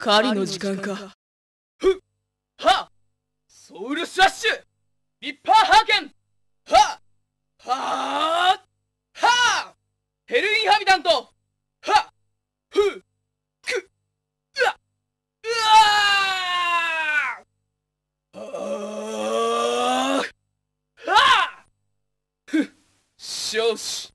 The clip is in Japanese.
狩りの時間かふっはソウルスラッシュリッパーハーケンはははヘルインハビタントはふくうわうわーああふっ少子